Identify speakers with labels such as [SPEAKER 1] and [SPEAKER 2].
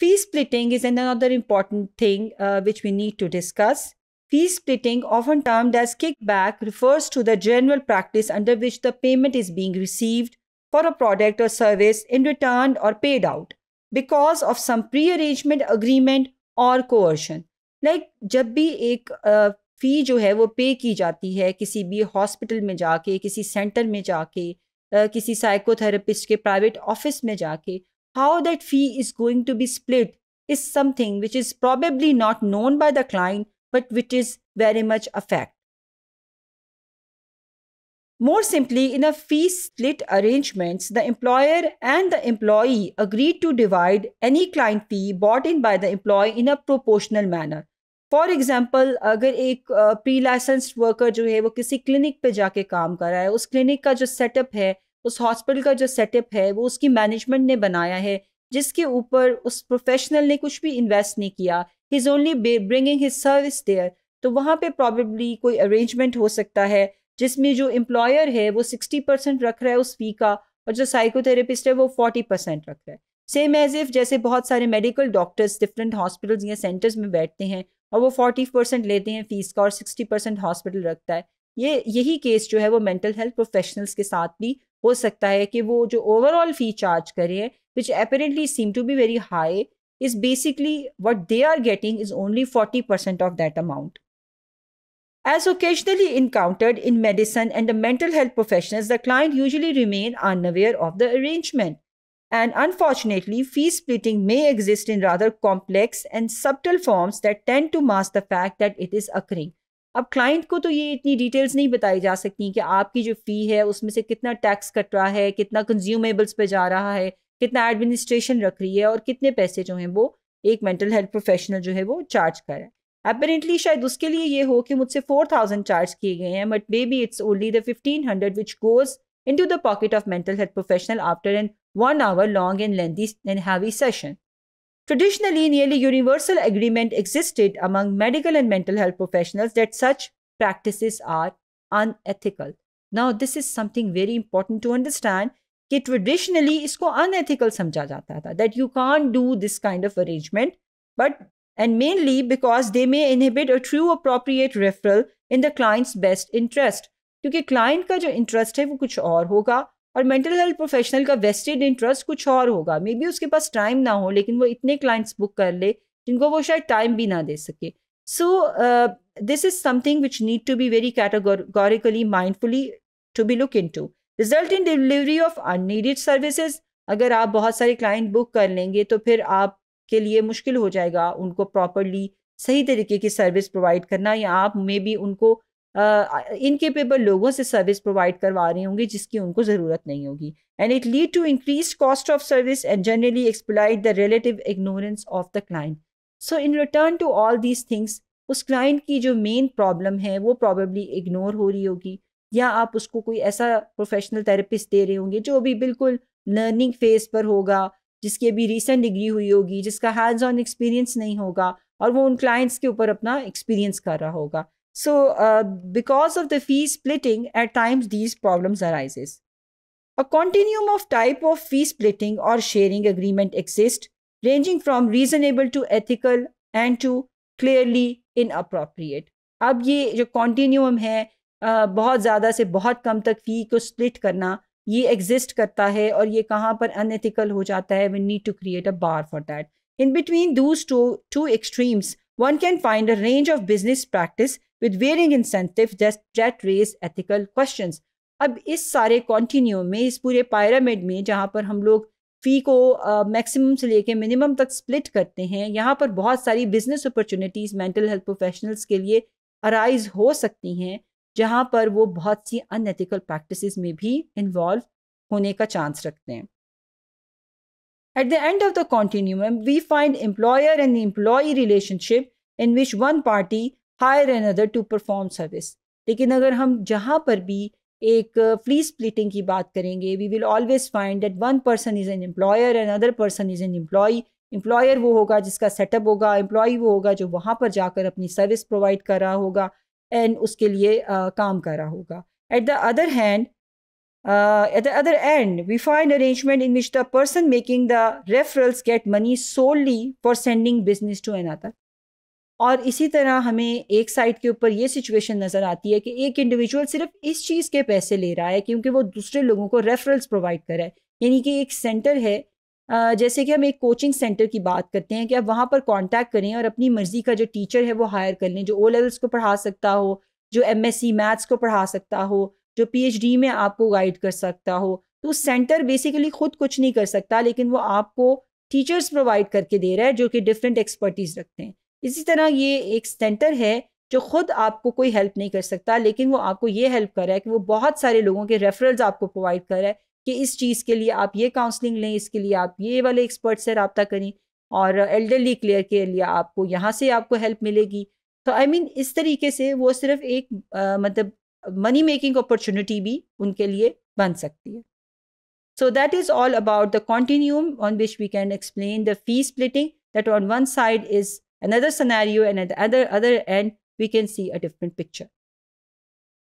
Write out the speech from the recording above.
[SPEAKER 1] Fee splitting is another important thing uh, which we need to discuss. Fee splitting, often termed as kickback, refers to the general practice under which the payment is being received for a product or service in return or paid out because of some pre-arrangement agreement or coercion. like, जब भी एक फ़ी uh, जो है वो pay की जाती है किसी भी hospital में जाके किसी center में जाके uh, किसी psychotherapist के private office में जाके how that fee is going to be split is something which is probably not known by the client but which is very much a fact. More simply, in a fee split arrangements, the employer and the employee agreed to divide any client fee bought in by the employee in a proportional manner. For example, अगर एक pre-licensed worker जो है वो किसी clinic पे जाके काम कर रहा है उस clinic का जो setup है उस हॉस्पिटल का जो सेटअप है वो उसकी मैनेजमेंट ने बनाया है जिसके ऊपर उस प्रोफेशनल ने कुछ भी इन्वेस्ट नहीं किया he is only bringing his service there तो वहाँ पे प्रॉबली कोई अरेंजमेंट हो सकता है जिसमें जो एम्प्लॉयर है वो सिक्सटी परसेंट रख रहा है उस फी का और जो साइकोथेरेपिस्ट है वो फोर्टी परसेंट रख रहा है सेम एज इफ जैसे बहुत सारे मेडिकल डॉक्टर्स डिफरेंट हॉस्पिटल्स या सेंटर्स में बैठते हैं और वो फोर्टी परसेंट लेते हैं फीस का और सिक्सटी परसेंट हॉस्पिटल रखता है ये यही केस जो है वो मेंटल हेल्थ प्रोफेशनल्स के साथ भी हो सकता है कि वो जो ओवरऑल फी चार्ज कर रहे हैं which apparently seem to be very high is basically what they are getting is only forty percent of that amount As occasionally encountered in medicine and the mental health professionals, the client usually remain unaware of the arrangement. And unfortunately, fee splitting may exist in rather complex and subtle forms that tend to mask the fact that it is occurring. अब client को तो ये इतनी details नहीं बताई जा सकती कि आपकी जो फ़ी है उसमें से कितना टैक्स कट रहा है कितना कंज्यूमेबल्स पे जा रहा है कितना एडमिनिस्ट्रेशन रख रही है और कितने पैसे जो हैं वो एक मेंटल हेल्थ प्रोफेशनल जो है वो चार्ज कर रहा है अपेरेंटली शायद उसके लिए ये हो कि मुझसे फोर थाउजेंड चार्ज किए गए हैं but maybe it's only the fifteen hundred which goes into the pocket of mental health professional after an one hour long and lengthy and heavy session Traditionally, nearly universal agreement existed among medical and mental health professionals that such practices are unethical. Now, this is something very important to understand. That traditionally, this is unethical. That you can't do this kind of arrangement, but and mainly because they may inhibit a true appropriate referral in the client's best interest. Because client's interest is something else. और mental health professional का vested interest कुछ और होगा may be उसके पास time ना हो लेकिन वो इतने क्लाइंट्स बुक कर ले जिनको वो शायद टाइम भी ना दे सके so this is something which need to be very categorically mindfully to be look into result in delivery of unneeded services अगर आप बहुत सारे क्लाइंट बुक कर लेंगे तो फिर आपके लिए मुश्किल हो जाएगा उनको प्रॉपरली सही तरीके की सर्विस प्रोवाइड करना या आप मे बी उनको इनकेपेबल लोगों से सर्विस प्रोवाइड करवा रही होंगी जिसकी उनको ज़रूरत नहीं होगी and it lead to increase cost of service and generally exploited the relative ignorance of the client so in return to all these things उस क्लाइंट की जो मेन प्रॉब्लम है वो प्रॉबेबली इग्नोर हो रही होगी या आप उसको कोई ऐसा प्रोफेशनल थेरेपिस्ट दे रहे होंगे जो अभी बिल्कुल लर्निंग फेज पर होगा जिसकी अभी रिसेंट डिग्री हुई होगी जिसका हैंड्स ऑन एक्सपीरियंस नहीं होगा और वो उन क्लाइंट्स के ऊपर अपना एक्सपीरियंस कर रहा होगा So uh, because of the fee splitting, at times these problems arises. A continuum of type of fee splitting or sharing agreement exist, ranging from reasonable to ethical and to clearly inappropriate. अब ये जो continuum है बहुत ज़्यादा से बहुत कम तक फ़ी को स्प्लिट करना ये एग्जिस्ट करता है और ये कहाँ पर अनएथिकल हो जाता है we need to create a bar for that in between those two two extremes one can find a range of business practice with varying incentives that raise ethical questions. अब इस सारे कॉन्टिन्यूम में इस पूरे pyramid में जहाँ पर हम लोग फ़ी को मैक्सिमम uh, से लेके मिनिमम तक स्प्लिट करते हैं यहाँ पर बहुत सारी business opportunities mental health professionals के लिए अराइज हो सकती हैं जहाँ पर वो बहुत सी अनएथिकल प्रैक्टिसेस में भी इन्वॉल्व होने का चांस रखते हैं At the end of the continuum, we find employer and employee relationship in which one party hire another to perform service. लेकिन अगर हम जहाँ पर भी एक फ्री uh, स्प्लिटिंग की बात करेंगे we will always find that one person is an employer and other person is an employee employer वो होगा जिसका सेटअप होगा एम्प्लॉई वो होगा जो वहाँ पर जाकर अपनी सर्विस प्रोवाइड कर रहा होगा एंड उसके लिए uh, काम कर रहा होगा at the other hand Uh, at the other end, we find arrangement in which the person making the referrals get money solely for sending business to another. और इसी तरह हमें एक साइड के ऊपर ये सिचुएशन नज़र आती है कि एक इंडिविजुअल सिर्फ इस चीज़ के पैसे ले रहा है क्योंकि वो दूसरे लोगों को रेफरल्स प्रोवाइड कर रहा है यानी कि एक सेंटर है uh, जैसे कि हम एक कोचिंग सेंटर की बात करते हैं कि आप वहाँ पर कांटेक्ट करें और अपनी मर्ज़ी का जो टीचर है वो हायर कर लें जो ओ लेवल्स को पढ़ा सकता हो जो एम मैथ्स को पढ़ा सकता हो जो पीएचडी में आपको गाइड कर सकता हो तो सेंटर बेसिकली खुद कुछ नहीं कर सकता लेकिन वो आपको टीचर्स प्रोवाइड करके दे रहा है जो कि डिफरेंट एक्सपर्टीज रखते हैं इसी तरह ये एक सेंटर है जो खुद आपको कोई हेल्प नहीं कर सकता लेकिन वो आपको ये हेल्प कर रहा है कि वो बहुत सारे लोगों के रेफरल्स आपको प्रोवाइड कर रहा है कि इस चीज़ के लिए आप ये काउंसलिंग लें इसके लिए आप ये वाले एक्सपर्ट से रबता करें और एल्डरली क्लियर के लिए आपको यहाँ से आपको हेल्प मिलेगी तो आई I मीन mean, इस तरीके से वो सिर्फ एक आ, मतलब Money-making opportunity be, उनके लिए बन सकती है So that is all about the continuum on which we can explain the fee splitting that on one side is another scenario and at the other, other end we can see a different picture.